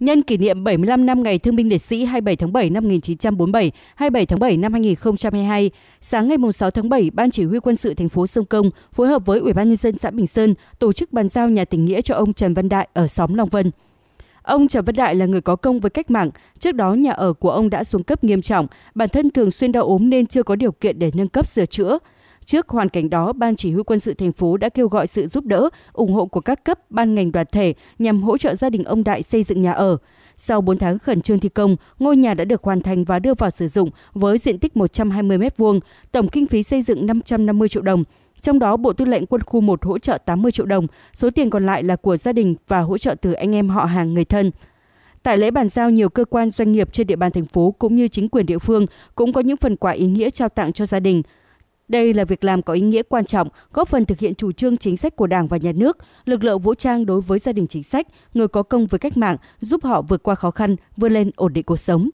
Nhân kỷ niệm 75 năm Ngày Thương binh Liệt sĩ 27 tháng 7 năm 1947, 27 tháng 7 năm 2022, sáng ngày 6 tháng 7, Ban Chỉ huy quân sự thành phố Sông Công phối hợp với Ủy ban nhân dân xã Bình Sơn tổ chức bàn giao nhà tình nghĩa cho ông Trần Văn Đại ở xóm Long Vân. Ông Trần Văn Đại là người có công với cách mạng, trước đó nhà ở của ông đã xuống cấp nghiêm trọng, bản thân thường xuyên đau ốm nên chưa có điều kiện để nâng cấp sửa chữa. Trước hoàn cảnh đó, Ban Chỉ huy quân sự thành phố đã kêu gọi sự giúp đỡ, ủng hộ của các cấp, ban ngành đoàn thể nhằm hỗ trợ gia đình ông Đại xây dựng nhà ở. Sau 4 tháng khẩn trương thi công, ngôi nhà đã được hoàn thành và đưa vào sử dụng với diện tích 120 m2, tổng kinh phí xây dựng 550 triệu đồng. Trong đó, Bộ Tư lệnh Quân khu 1 hỗ trợ 80 triệu đồng, số tiền còn lại là của gia đình và hỗ trợ từ anh em họ hàng người thân. Tại lễ bàn giao, nhiều cơ quan doanh nghiệp trên địa bàn thành phố cũng như chính quyền địa phương cũng có những phần quà ý nghĩa trao tặng cho gia đình – đây là việc làm có ý nghĩa quan trọng, góp phần thực hiện chủ trương chính sách của Đảng và Nhà nước, lực lượng vũ trang đối với gia đình chính sách, người có công với cách mạng, giúp họ vượt qua khó khăn, vươn lên ổn định cuộc sống.